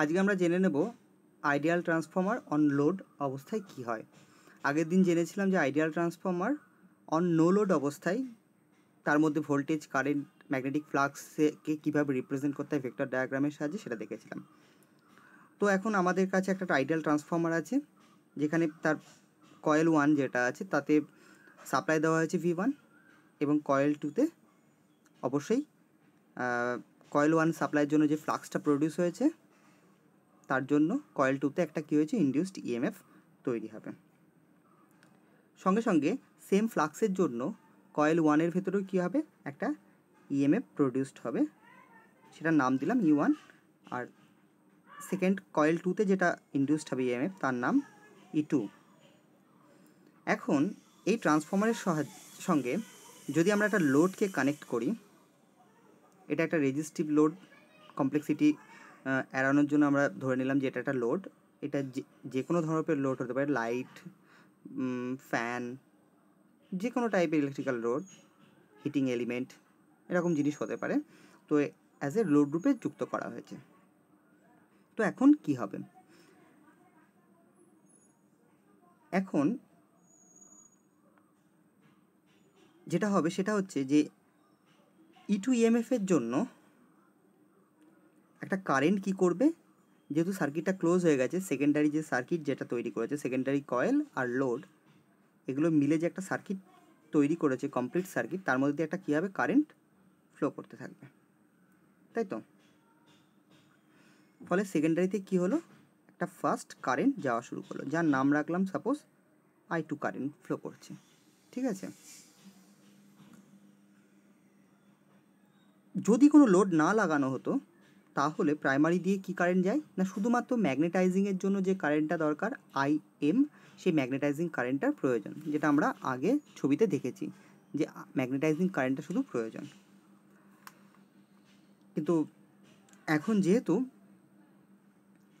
আজকে আমরা জেনে নেব আইডিয়াল ট্রান্সফর্মার অন লোড অবস্থায় কি হয় আগের দিন জেনেছিলাম যে ideal transformer on no load অবস্থায় তার মধ্যে ভোল্টেজ কারেন্ট ম্যাগনেটিক ফ্লাক্সকে কীভাবে রিপ্রেজেন্ট করতে হয় ভেক্টর ডায়াগ্রামের সাহায্যে সেটা দেখেছিলাম তো এখন আমাদের কাছে একটা আইডিয়াল ট্রান্সফর্মার আছে যেখানে তার কয়েল ওয়ান যেটা আছে তাতে সাপ্লাই দেওয়া হয়েছে ভি ওয়ান এবং কয়েল টুতে অবশ্যই কয়েল ওয়ান সাপ্লাইয়ের জন্য যে ফ্লাক্সটা প্রডিউস হয়েছে তার জন্য কয়েল টুতে একটা কী হয়েছে ইন্ডিউসড ইএমএফ e তৈরি হবে সঙ্গে সঙ্গে সেম ফ্লাক্সের জন্য কয়েল ওয়ানের ভেতরেও কী হবে একটা ইএমএফ e প্রডিউসড হবে সেটার নাম দিলাম ই e ওয়ান আর সেকেন্ড কয়েল টুতে যেটা ইন্ডিউসড হবে ইএমএফ তার নাম ই টু এখন এই ট্রান্সফর্মারের সঙ্গে যদি আমরা একটা লোডকে কানেক্ট করি এটা একটা রেজিস্টিভ লোড কমপ্লেক্সিটি এড়ানোর জন্য আমরা ধরে নিলাম যে এটা একটা লোড এটা যে কোনো ধরনের লোড হতে পারে লাইট ফ্যান যে কোনো টাইপের ইলেকট্রিক্যাল লোড হিটিং এলিমেন্ট এরকম জিনিস হতে পারে তো অ্যাজ এ লোড রূপে যুক্ত করা হয়েছে তো এখন কি হবে এখন যেটা হবে সেটা হচ্ছে যে ই টু ইএমএফের জন্য একটা কারেন্ট কি করবে যেহেতু সার্কিটটা ক্লোজ হয়ে গেছে সেকেন্ডারি যে সার্কিট যেটা তৈরি করেছে সেকেন্ডারি কয়েল আর লোড এগুলো মিলে যে একটা সার্কিট তৈরি করেছে কমপ্লিট সার্কিট তার মধ্যে দিয়ে একটা কীভাবে হবে কারেন্ট ফ্লো করতে থাকবে তাই তো ফলে সেকেন্ডারিতে কি হলো একটা ফার্স্ট কারেন্ট যাওয়া শুরু করলো যার নাম রাখলাম suppose I two current flow করছে ঠিক আছে যদি কোনো লোড না লাগানো হতো তাহলে প্রাইমারি দিয়ে কি কারেন্ট যায় না শুধুমাত্র ম্যাগনেটাইজিংয়ের জন্য যে কারেন্টটা দরকার আই এম সেই ম্যাগনেটাইজিং কারেন্টটার প্রয়োজন যেটা আমরা আগে ছবিতে দেখেছি যে ম্যাগনেটাইজিং কারেন্টটা শুধু প্রয়োজন কিন্তু এখন যেহেতু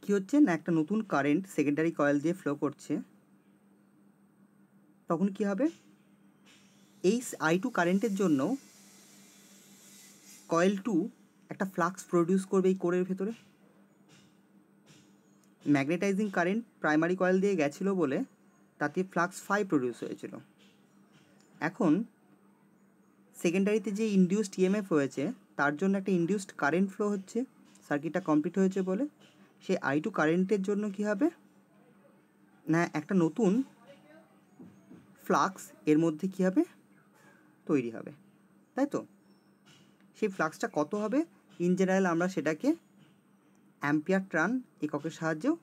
কি হচ্ছে না একটা নতুন কারেন্ট সেকেন্ডারি কয়েল দিয়ে ফ্লো করছে তখন কি হবে এই আই টু কারেন্টের জন্য কয়েল টু একটা ফ্লাক্স প্রডিউস করবে এই কোরের ভেতরে ম্যাগনেটাইজিং কারেন্ট প্রাইমারি কয়েল দিয়ে গেছিলো বলে তাতে ফ্লাক্স ফাই প্রডিউস হয়েছিল এখন সেকেন্ডারিতে যে ইনডিউসড ইএমএফ e হয়েছে তার জন্য একটা ইনডিউসড কারেন্ট ফ্লো হচ্ছে সার্কিটটা কমপ্লিট হয়েছে বলে সেই আই টু কারেন্টের জন্য কী হবে না একটা নতুন ফ্লাক্স এর মধ্যে কী হবে তৈরি হবে তাই তো সেই ফ্লাক্সটা কত হবে ইন জেনারেল আমরা সেটাকে অ্যাম্পিয়ার ট্রান এককের সাহায্যেও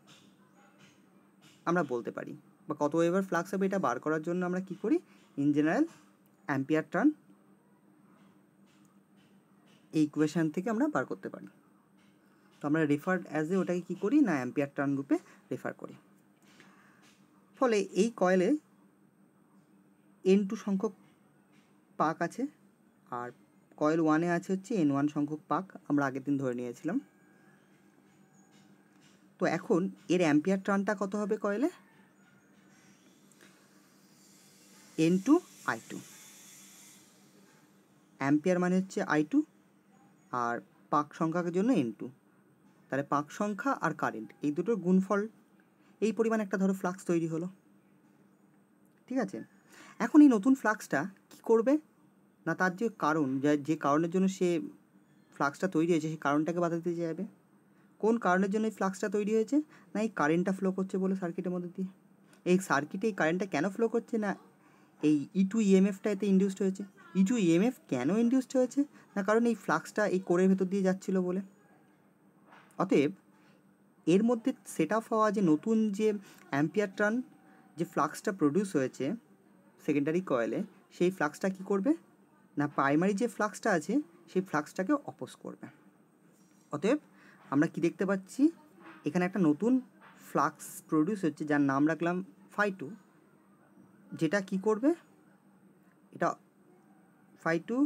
আমরা বলতে পারি বা কত ওয়েবার ফ্লাক্স হবে এটা বার করার জন্য আমরা কি করি ইন জেনারেল অ্যাম্পিয়ার টার্ন এই ইকুয়েশান থেকে আমরা বার করতে পারি তো আমরা রেফার অ্যাজ এ ওটাকে কী করি না অ্যাম্পিয়ার টার্ন রূপে রেফার করি ফলে এই কয়েলে এন টু সংখ্যক পাক আছে আর কয়েল ওয়ানে আছে হচ্ছে এন ওয়ান সংখ্যক পাক আমরা আগের দিন ধরে নিয়েছিলাম তো এখন এর অ্যাম্পিয়ার টার্নটা কত হবে কয়েলে N two I two ampere মানে হচ্ছে আই টু আর পাক সংখ্যার জন্য এন টু তাহলে পাক সংখ্যা আর কারেন্ট এই দুটোর গুণফল এই পরিমাণ একটা ধরো ফ্লাক্স তৈরি হলো ঠিক আছে এখন এই নতুন ফ্লাক্সটা কি করবে না তার যে কারণ যা যে কারণের জন্য সে ফ্লাক্সটা তৈরি হয়েছে সেই কারণটাকে বাদ দিতে যাবে কোন কারণের জন্য এই ফ্লাক্সটা তৈরি হয়েছে না এই কারেন্টটা ফ্লো করছে বলে সার্কিটের মধ্যে দিয়ে এই সার্কিটে এই কারেন্টটা কেন ফ্লো করছে না এই ই টু ইএমএফটা এতে ইন্ডিউসড হয়েছে ই টু ইএমএফ কেন ইন্ডিউসড হয়েছে না কারণ এই ফ্লাক্সটা এই কোরের ভেতর দিয়ে যাচ্ছিল বলে অতএব এর মধ্যে সেট আপ হওয়া যে নতুন যে অ্যাম্পিয়ার টার্ন যে ফ্লাক্সটা প্রডিউস হয়েছে সেকেন্ডারি কয়েলে সেই ফ্লাক্সটা কী করবে না প্রাইমারি যে ফ্লাক্সটা আছে সেই ফ্লাক্সটাকে অপোজ করবে অতএব আমরা কি দেখতে পাচ্ছি এখানে একটা নতুন ফ্লাক্স প্রডিউস হচ্ছে যার নাম রাখলাম ফাই টু যেটা কি করবে এটা phi two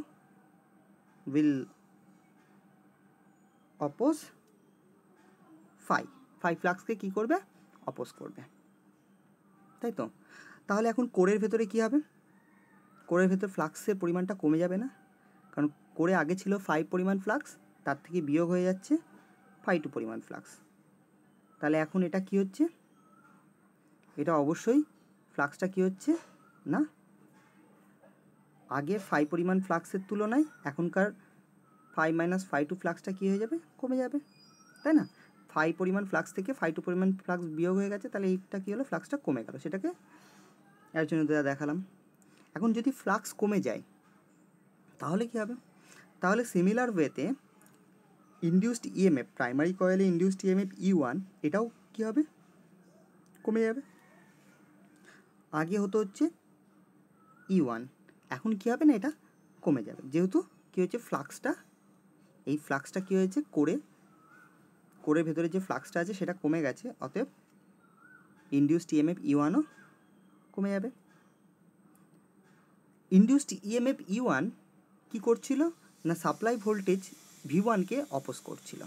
will oppose phi phi ফ্লাক্সকে কি করবে অপোজ করবে তাই তো তাহলে এখন কোরের ভেতরে কি হবে কোরের ভেতর ফ্লাক্সের পরিমাণটা কমে যাবে না কারণ কোরে আগে ছিল ফাইভ পরিমাণ ফ্লাক্স তার থেকে বিয়োগ হয়ে যাচ্ছে ফাইভ টু পরিমাণ ফ্লাক্স তাহলে এখন এটা কি হচ্ছে এটা অবশ্যই ফ্লাক্সটা কি হচ্ছে না আগে ফাইভ পরিমাণ ফ্লাক্সের তুলনায় এখনকার ফাইভ মাইনাস ফাইভ টু ফ্লাক্সটা কী হয়ে যাবে কমে যাবে তাই না ফাইভ পরিমাণ ফ্লাক্স থেকে ফাইভ টু পরিমাণ ফ্লাক্স বিয়োগ হয়ে গেছে তাহলে এইটা কী হলো ফ্লাক্সটা কমে গেল সেটাকে একজনের দ্বারা দেখালাম এখন যদি ফ্লাক্স কমে যায় তাহলে কি হবে তাহলে সিমিলার ওয়েতে ইনডিউসড ইএমএফ প্রাইমারি কয়েলে ইনডিউসড ইএমএফ ই ওয়ান এটাও কি হবে কমে যাবে আগে হতো হচ্ছে ই e ওয়ান এখন কি হবে না এটা কমে যাবে যেহেতু কী হয়েছে ফ্লাক্সটা এই ফ্লাক্সটা কী হয়েছে করে কোরের ভেতরে যে ফ্লাক্সটা আছে সেটা কমে গেছে অতএব ইনডিউসড ইএমএফ ই ওয়ানও কমে যাবে ইন্ডিউসড ইএমএফ ই ওয়ান কী করছিল না সাপ্লাই ভোল্টেজ ভি ওয়ানকে অপোজ করছিল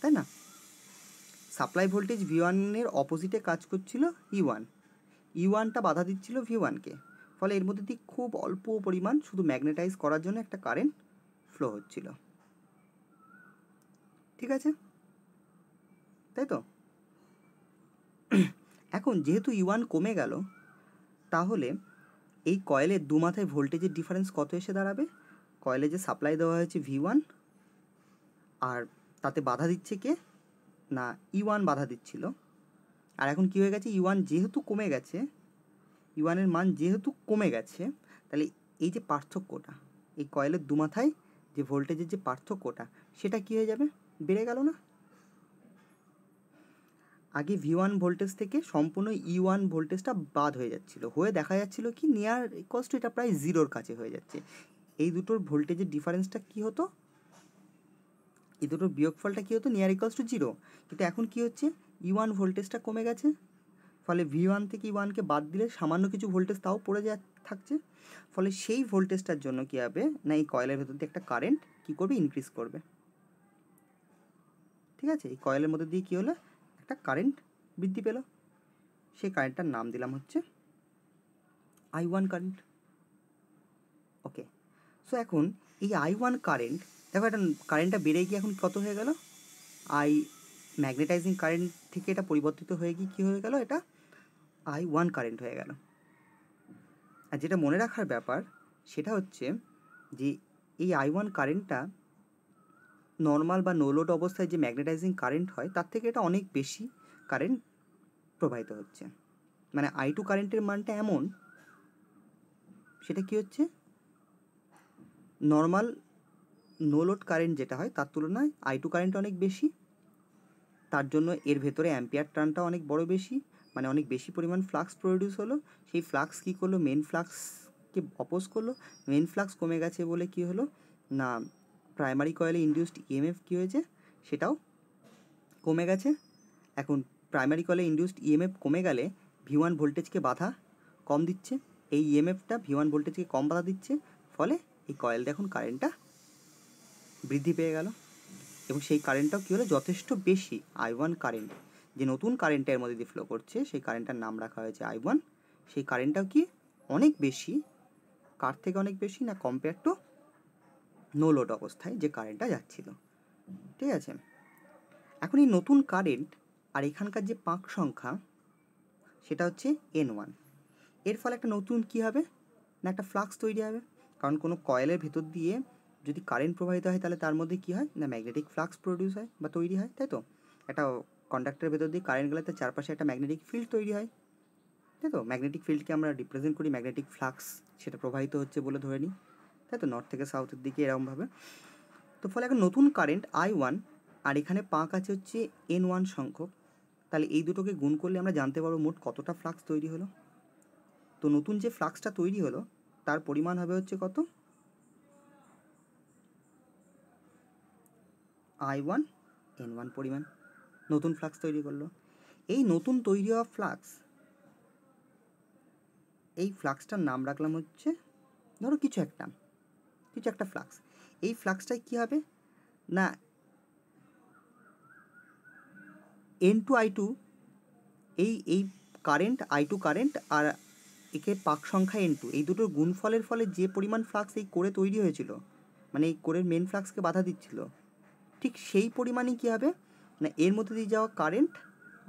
তাই না সাপ্লাই ভোল্টেজ ভি ওয়ানের অপোজিটে কাজ করছিল ই ওয়ান ই ওয়ানটা বাধা দিচ্ছিল ভি ওয়ানকে ফলে এর মধ্যে দিয়ে খুব অল্প পরিমাণ শুধু ম্যাগনেটাইজ করার জন্য একটা কারেন্ট ফ্লো হচ্ছিল ঠিক আছে তাই তো এখন যেহেতু ই e ওয়ান কমে গেল তাহলে এই কয়েলের দু মাথায় ভোল্টেজের ডিফারেন্স কত এসে দাঁড়াবে কয়েলে যে সাপ্লাই দেওয়া হয়েছে ভি ওয়ান আর তাতে বাধা দিচ্ছে কে না ই e ওয়ান বাধা দিচ্ছিল আর এখন কী হয়ে গেছে ই e ওয়ান যেহেতু কমে গেছে ই e ওয়ানের মান যেহেতু কমে গেছে তাহলে এই যে পার্থক্যটা এই কয়েলের দু মাথায় যে ভোল্টেজের যে পার্থক্যটা সেটা কী হয়ে যাবে বেড়ে গেল না আগে ভি ওয়ান ভোল্টেজ থেকে সম্পূর্ণ ই ওয়ান ভোল্টেজটা বাদ হয়ে যাচ্ছিল হয়ে দেখা যাচ্ছিল কি নিয়ার কস্ট এটা প্রায় জিরোর কাছে হয়ে যাচ্ছে এই দুটোর ভোল্টেজের ডিফারেন্সটা কি হতো এই দুটোর বিয়োগফলটা কী হতো নিয়ার ইকলস টু জিরো কিন্তু এখন কি হচ্ছে ই ওয়ান ভোল্টেজটা কমে গেছে ফলে ভি ওয়ান থেকে ই e ওয়ানকে বাদ দিলে সামান্য কিছু ভোল্টেজ তাও পড়ে যা থাকছে ফলে সেই ভোল্টেজটার জন্য কী হবে না এই কয়েলের ভেতর দিয়ে একটা কারেন্ট কী করবে ইনক্রিজ করবে ঠিক আছে এই কয়েলের মধ্যে দিয়ে কী হলো একটা কারেন্ট বৃদ্ধি পেল সেই কারেন্টটার নাম দিলাম হচ্ছে I one current okay so এখন এই আই ওয়ান কারেন্ট দেখো এটা কারেন্টটা বেড়ে গিয়ে এখন কত হয়ে গেল আই ম্যাগনেটাইজিং কারেন্ট থেকে এটা পরিবর্তিত হয়ে গিয়ে কী হয়ে গেল এটা আই ওয়ান কারেন্ট হয়ে গেল আর যেটা মনে রাখার ব্যাপার সেটা হচ্ছে যে এই আই ওয়ান কারেন্টটা নর্মাল বা নোলোড অবস্থায় যে ম্যাগনেটাইজিং কারেন্ট হয় তার থেকে এটা অনেক বেশি কারেন্ট প্রবাহিত হচ্ছে মানে আই টু কারেন্টের মানটা এমন সেটা কি হচ্ছে নর্মাল নোলোড কারেন্ট যেটা হয় তার তুলনায় আই টু কারেন্ট অনেক বেশি তার জন্য এর ভেতরে অ্যাম্পিয়ার টার্নটা অনেক বড় বেশি মানে অনেক বেশি পরিমাণ ফ্লাক্স প্রডিউস হলো সেই ফ্লাক্স কী করলো মেন ফ্লাক্সকে অপোজ করলো মেন ফ্লাক্স কমে গেছে বলে কি হলো না প্রাইমারি কয়েলে ইন্ডিউসড ইএমএফ কী হয়েছে সেটাও কমে গেছে এখন প্রাইমারি কয়েলে ইন্ডিউসড ইএমএফ কমে গেলে ভি ওয়ান ভোল্টেজকে বাধা কম দিচ্ছে এই ইএমএফটা ভি ভোল্টেজকে কম বাধা দিচ্ছে ফলে এই কয়েলটা এখন কারেন্টটা বৃদ্ধি পেয়ে গেল এবং সেই কারেন্টটাও কী হলো যথেষ্ট বেশি আই ওয়ান কারেন্ট যে নতুন কারেন্টটা এর মধ্যে দিয়ে ফ্লো করছে সেই কারেন্টটার নাম রাখা হয়েছে আই ওয়ান সেই কারেন্টটাও কি অনেক বেশি কার থেকে অনেক বেশি না কম্পেয়ার টু নো লোড অবস্থায় যে কারেন্টটা যাচ্ছিল ঠিক আছে এখন এই নতুন কারেন্ট আর এখানকার যে পাক সংখ্যা সেটা হচ্ছে এন ওয়ান এর ফলে একটা নতুন কি হবে না একটা ফ্লাক্স তৈরি হবে কারণ কোনো কয়েলের ভেতর দিয়ে যদি কারেন্ট প্রবাহিত হয় তাহলে তার মধ্যে কী হয় না ম্যাগনেটিক ফ্লাক্স প্রডিউস হয় বা তৈরি হয় তাই তো একটা কন্ডাক্টরের ভেতর দিয়ে কারেন্ট গেলে তার চারপাশে একটা ম্যাগনেটিক ফিল্ড তৈরি হয় তাই তো ম্যাগনেটিক ফিল্ডকে আমরা রিপ্রেজেন্ট করি ম্যাগনেটিক ফ্লাক্স সেটা প্রবাহিত হচ্ছে বলে ধরে নিই তাই তো নর্থ থেকে সাউথের দিকে এরকমভাবে তো ফলে একটা নতুন কারেন্ট আই ওয়ান আর এখানে পাঁক আছে হচ্ছে এন ওয়ান সংখ্যক তাহলে এই দুটোকে গুণ করলে আমরা জানতে পারবো মোট কতটা ফ্লাক্স তৈরি হলো তো নতুন যে ফ্লাক্সটা তৈরি হলো তার পরিমাণ হবে হচ্ছে কত আই ওয়ান এন ওয়ান পরিমাণ নতুন ফ্লাক্স তৈরি করলো এই নতুন তৈরি হওয়া ফ্লাক্স এই ফ্লাক্সটার নাম রাখলাম হচ্ছে ধরো কিছু একটা কিছু একটা ফ্লাক্স এই ফ্লাক্সটাই কি হবে না এন টু আই টু এই এই কারেন্ট আই টু কারেন্ট আর একে পাক সংখ্যা এন টু এই দুটোর গুণফলের ফলে যে পরিমাণ ফ্লাক্স এই করে তৈরি হয়েছিল মানে এই কোরের মেন ফ্লাক্সকে বাধা দিচ্ছিল ঠিক সেই পরিমাণে কী হবে না মানে এর মধ্যে দিয়ে যাওয়া কারেন্ট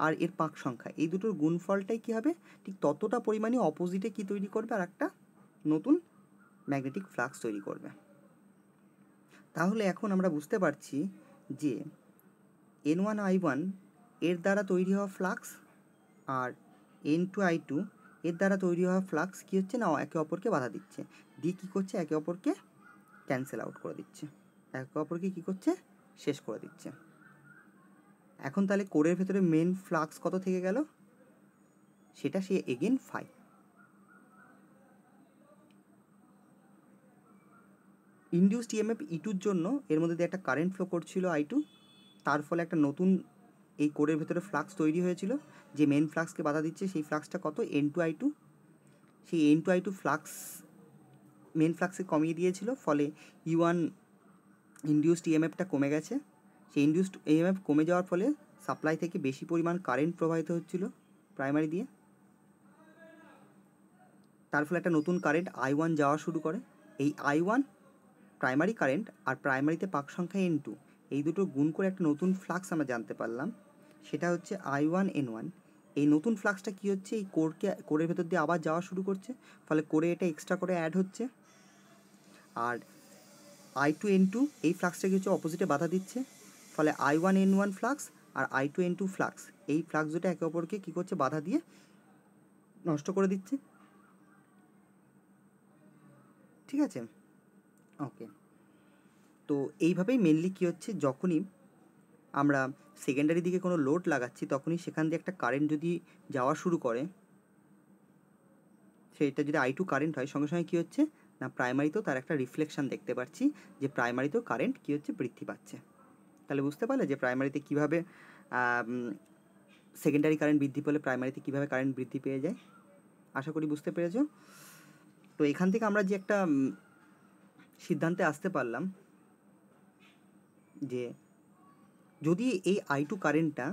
আর এর পাক সংখ্যা এই দুটোর গুণফলটাই কী হবে ঠিক ততটা পরিমাণে অপোজিটে কী তৈরি করবে আর একটা নতুন ম্যাগনেটিক ফ্লাক্স তৈরি করবে তাহলে এখন আমরা বুঝতে পারছি যে এন ওয়ান আই ওয়ান এর দ্বারা তৈরি হওয়া ফ্লাক্স আর এন টু আই টু এর দ্বারা তৈরি হওয়া ফ্লাক্স কী হচ্ছে না একে অপরকে বাধা দিচ্ছে দিয়ে কী করছে একে অপরকে ক্যান্সেল আউট করে দিচ্ছে একে অপরকে কী করছে শেষ করে দিচ্ছে এখন তাহলে কোরের ভেতরে মেন ফ্লাক্স কত থেকে গেল সেটা say again phi induced EMF ইটুর জন্য এর মধ্যে দিয়ে একটা কারেন্ট ফ্লো করছিল আই টু তার ফলে একটা নতুন এই কোরের ভেতরে ফ্লাক্স তৈরি হয়েছিল যে মেন ফ্লাক্সকে বাধা দিচ্ছে সেই ফ্লাক্সটা কত এন টু আই টু সেই N two I two flux main ফ্লাক্সকে কমিয়ে দিয়েছিল ফলে ই ওয়ান ইন্ডিউসড ইএমএফটা কমে গেছে সেই ইন্ডিউসড ইএমএফ e কমে যাওয়ার ফলে সাপ্লাই থেকে বেশি পরিমাণ কারেন্ট প্রবাহিত হচ্ছিল প্রাইমারি দিয়ে তার ফলে একটা নতুন কারেন্ট আই ওয়ান যাওয়া শুরু করে এই আই ওয়ান প্রাইমারি কারেন্ট আর প্রাইমারিতে পাক সংখ্যা এন টু এই দুটো গুণ করে একটা নতুন ফ্লাক্স আমরা জানতে পারলাম সেটা হচ্ছে আই ওয়ান এন ওয়ান এই নতুন ফ্লাক্সটা কী হচ্ছে এই কোরকে কোরের ভেতর দিয়ে আবার যাওয়া শুরু করছে ফলে কোরে এটা এক্সট্রা করে অ্যাড হচ্ছে আর আই টু এন টু এই ফ্লাক্সটা কি হচ্ছে অপোজিটে বাধা দিচ্ছে ফলে I one N one flux আর I two N two flux এই ফ্লাক্স দুটো একে অপরকে কী করছে বাধা দিয়ে নষ্ট করে দিচ্ছে ঠিক আছে ওকে তো এইভাবেই মেনলি কী হচ্ছে যখনই আমরা সেকেন্ডারি দিকে কোনো লোড লাগাচ্ছি তখনই সেখান দিয়ে একটা কারেন্ট যদি যাওয়া শুরু করে সেটা যদি আই টু কারেন্ট হয় সঙ্গে সঙ্গে কী হচ্ছে না প্রাইমারিতেও তার একটা রিফ্লেকশান দেখতে পাচ্ছি যে প্রাইমারিতেও কারেন্ট কী হচ্ছে বৃদ্ধি পাচ্ছে তাহলে বুঝতে পারলে যে প্রাইমারিতে কীভাবে সেকেন্ডারি কারেন্ট বৃদ্ধি পেলে প্রাইমারিতে কীভাবে কারেন্ট বৃদ্ধি পেয়ে যায় আশা করি বুঝতে পেরেছ তো এখান থেকে আমরা যে একটা সিদ্ধান্তে আসতে পারলাম যে যদি এই আই টু কারেন্টটা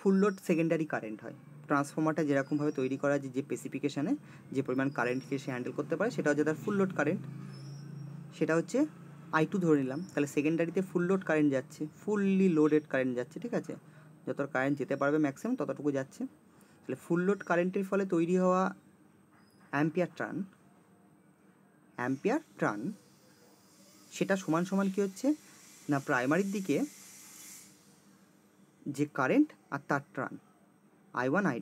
ফুল লোড সেকেন্ডারি কারেন্ট হয় ট্রান্সফর্মারটা যেরকমভাবে তৈরি করা যে যে স্পেসিফিকেশানে যে পরিমাণ কারেন্টকে সে হ্যান্ডেল করতে পারে সেটা হচ্ছে তার ফুল লোড কারেন্ট সেটা হচ্ছে আই টু ধরে নিলাম তাহলে সেকেন্ডারিতে ফুল লোড কারেন্ট যাচ্ছে ফুললি লোডেড কারেন্ট যাচ্ছে ঠিক আছে যত কারেন্ট যেতে পারবে ম্যাক্সিমাম ততটুকু যাচ্ছে তাহলে ফুল লোড কারেন্টের ফলে তৈরি হওয়া অ্যাম্পিয়ার ট্রান অ্যাম্পিয়ার ট্রান সেটা সমান সমান কী হচ্ছে না প্রাইমারির দিকে যে কারেন্ট আর তার ট্রান I one I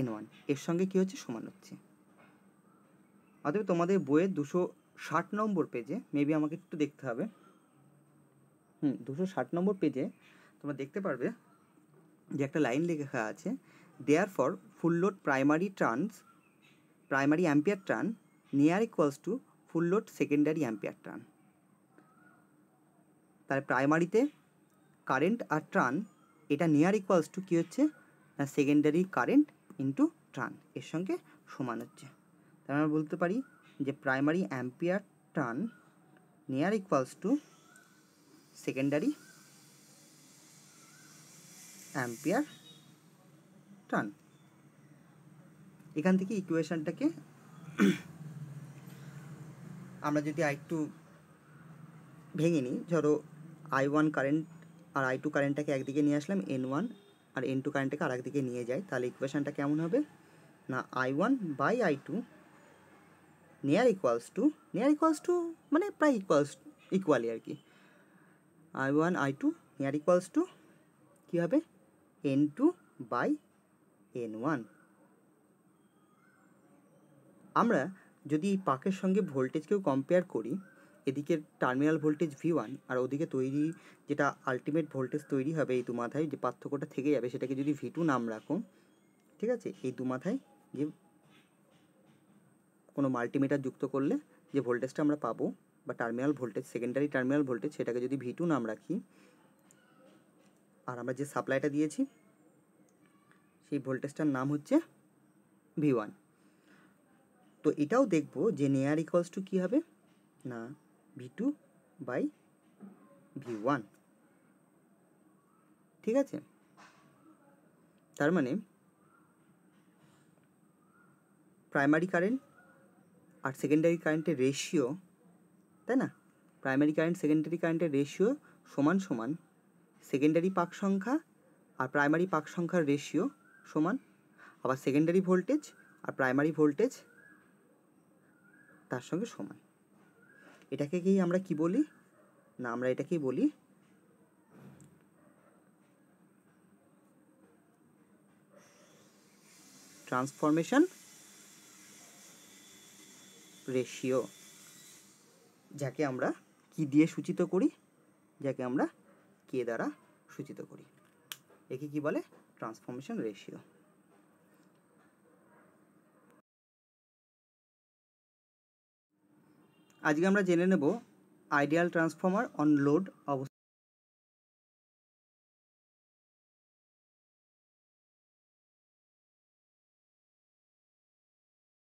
N one এর সঙ্গে কী হচ্ছে সমান হচ্ছে অতএব তোমাদের বইয়ের দুশো ষাট নম্বর পেজে মেবি আমাকে একটু দেখতে হবে হুম দুশো ষাট নম্বর পেজে তোমরা দেখতে পারবে যে একটা লাইন লেখা আছে there for full load primary turns primary ampere turn near equals to full load secondary ampere turn তাহলে প্রাইমারিতে কারেন্ট আর ট্রান এটা নিয়ার ইকুয়ালস টু কী হচ্ছে না সেকেন্ডারি কারেন্ট ইন্টু ট্রান এর সঙ্গে সমান হচ্ছে তাহলে আমরা বলতে পারি যে primary ampere turn near equals to secondary ampere turn এখান থেকে ইকুয়েশানটাকে আমরা যদি আরেকটু ভেঙে নিই ধরো আই ওয়ান কারেন্ট আর আই টু কারেন্টটাকে একদিকে নিয়ে আসলাম এন ওয়ান আর এন টু কারেন্টটাকে আর একদিকে নিয়ে যাই তাহলে ইকুয়েশানটা কেমন হবে না I one by I two near equals to near equals to মানে প্রায় ইকুয়ালস ইকুয়ালি আর কি I one I two near equals two কী হবে N two by N one আমরা যদি এই পাকের সঙ্গে ভোল্টেজকেও কম্পেয়ার করি এদিকে টার্মিনাল ভোল্টেজ ভি ওয়ান আর ওদিকে তৈরি যেটা আলটিমেট ভোল্টেজ তৈরি হবে এই দুমাথায় যে পার্থক্যটা থেকে যাবে সেটাকে যদি ভি টু নাম রাখো ঠিক আছে এই দুমাথায় যে কোনো মাল্টিমিটার যুক্ত করলে যে ভোল্টেজটা আমরা পাবো বা terminal voltage secondary terminal voltage সেটাকে যদি ভি টু নাম রাখি আর আমরা যে সাপ্লাইটা দিয়েছি সেই ভোল্টেজটার নাম হচ্ছে ভি ওয়ান তো এটাও দেখব যে নেয়ার ইকলস টু কী হবে না টু বাই ভি ওয়ান ঠিক আছে তার মানে প্রাইমারি কারেন্ট আর সেকেন্ডারি কারেন্টের রেশিও তাই না প্রাইমারি কারেন্ট সেকেন্ডারি কারেন্টের রেশিও সমান সমান সেকেন্ডারি পাক সংখ্যা আর প্রাইমারি পাক সংখ্যার রেশিও সমান আবার সেকেন্ডারি ভোল্টেজ আর প্রাইমারি ভোল্টেজ তার সঙ্গে সমান এটাকে কি আমরা কি বলি না আমরা এটাকেই বলি ট্রান্সফরমেশন রেশিও যাকে আমরা কি দিয়ে সূচিত করি যাকে আমরা কে দ্বারা সূচিত করি একে কি বলে ট্রান্সফরমেশন রেশিও আজকে আমরা জেনে নেব আইডিয়াল ট্রান্সফর্মার অন লোড অবস্থা